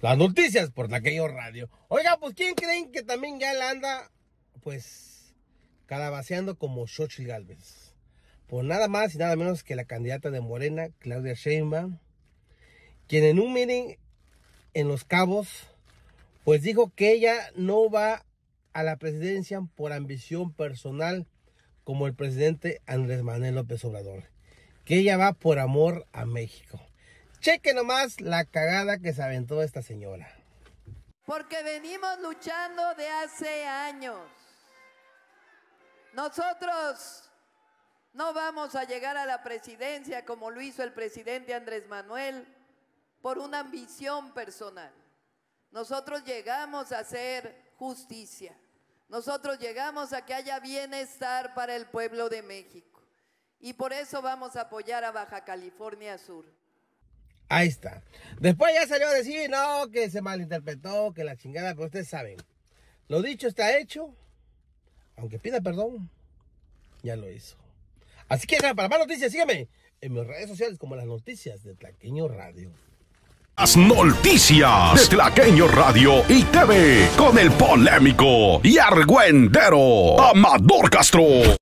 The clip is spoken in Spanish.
las noticias por aquello radio. Oiga, pues ¿quién creen que también ya la anda, pues, calabaceando como Xochitl Galvez? Pues nada más y nada menos que la candidata de Morena, Claudia Sheinbaum, quien en un meeting en Los Cabos, pues dijo que ella no va a la presidencia por ambición personal como el presidente Andrés Manuel López Obrador, que ella va por amor a México. Cheque nomás la cagada que se aventó esta señora. Porque venimos luchando de hace años. Nosotros no vamos a llegar a la presidencia como lo hizo el presidente Andrés Manuel por una ambición personal. Nosotros llegamos a hacer justicia. Nosotros llegamos a que haya bienestar para el pueblo de México. Y por eso vamos a apoyar a Baja California Sur. Ahí está. Después ya salió a decir, no, que se malinterpretó, que la chingada, pero ustedes saben. Lo dicho está hecho. Aunque pida perdón, ya lo hizo. Así que nada, para más noticias, sígueme en mis redes sociales como las noticias de Tlaqueño Radio. Las noticias de Tlaqueño Radio y TV con el polémico y argüendero Amador Castro.